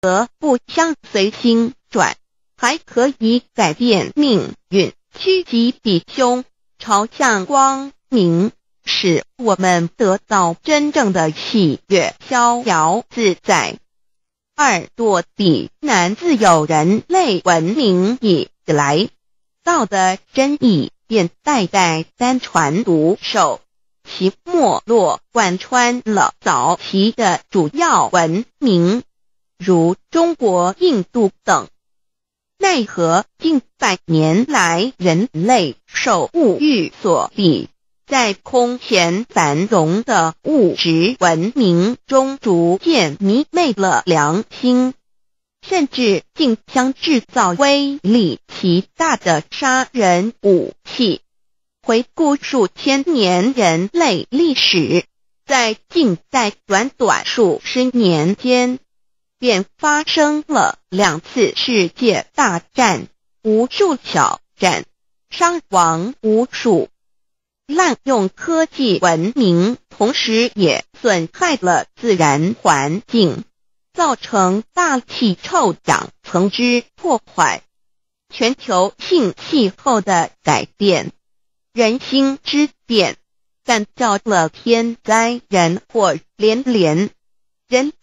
则不相随心转，还可以改变命运，趋吉避凶，朝向光明，使我们得到真正的喜悦、逍遥自在。二堕比难自有人类文明以来，道的真意便代代单传独守，其没落贯穿了早期的主要文明。如中国、印度等，奈何近百年来，人类受物欲所逼，在空前繁荣的物质文明中，逐渐迷昧了良心，甚至竟将制造威力极大的杀人武器。回顾数千年人类历史，在近在短短数十年间。便发生了两次世界大战，无数挑战，伤亡无数，滥用科技文明，同时也损害了自然环境，造成大气臭氧层之破坏，全球性气候的改变，人心之变，但造了天灾人祸连连，人。